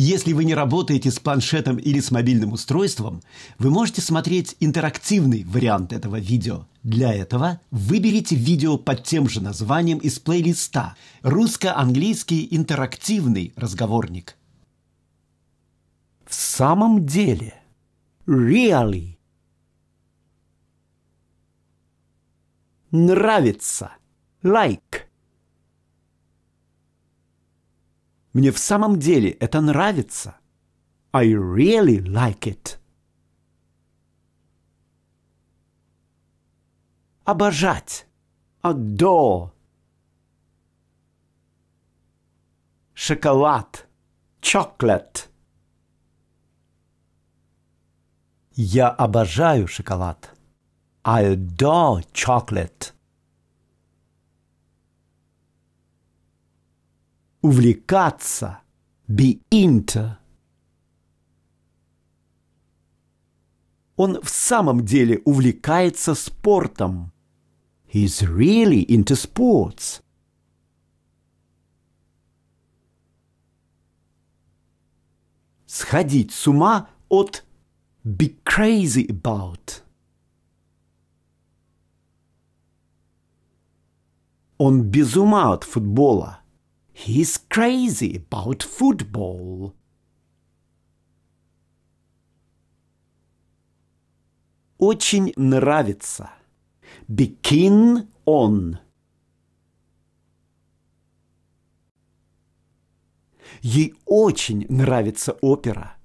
Если вы не работаете с планшетом или с мобильным устройством, вы можете смотреть интерактивный вариант этого видео. Для этого выберите видео под тем же названием из плейлиста «Русско-английский интерактивный разговорник». В самом деле. Really. Нравится. Like. Мне в самом деле это нравится. I really like it. Обожать. Adore. Шоколад. Chocolate. Я обожаю шоколад. I adore chocolate. увлекаться, be into Он в самом деле увлекается спортом. He's really into sports. Сходить с ума от be crazy about. Он без ума от футбола. He's crazy about football. Очень нравится. Begin on. Ей очень нравится опера.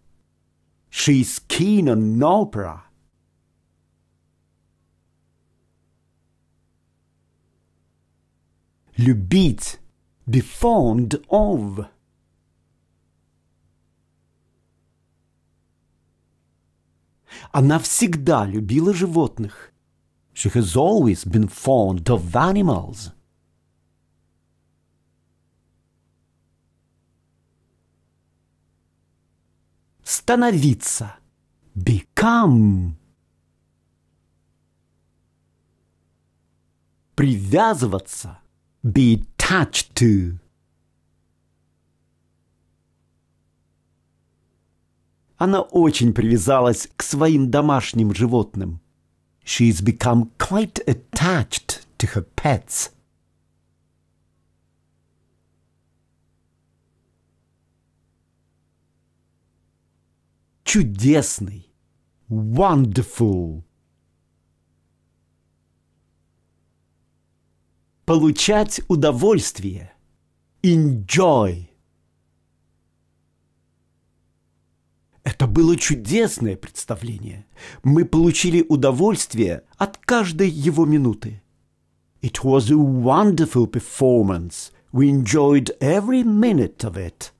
She's keen on opera. Любить Be fond of. Она всегда любила животных. She has always been fond of animals. Становиться. Become. Привязываться. Be attached to. Она очень привязалась к своим домашним животным. She's become quite attached to her pets. Чудесный. Wonderful. Получать удовольствие. Enjoy. Это было чудесное представление. Мы получили удовольствие от каждой его минуты. It was a wonderful performance. We enjoyed every minute of it.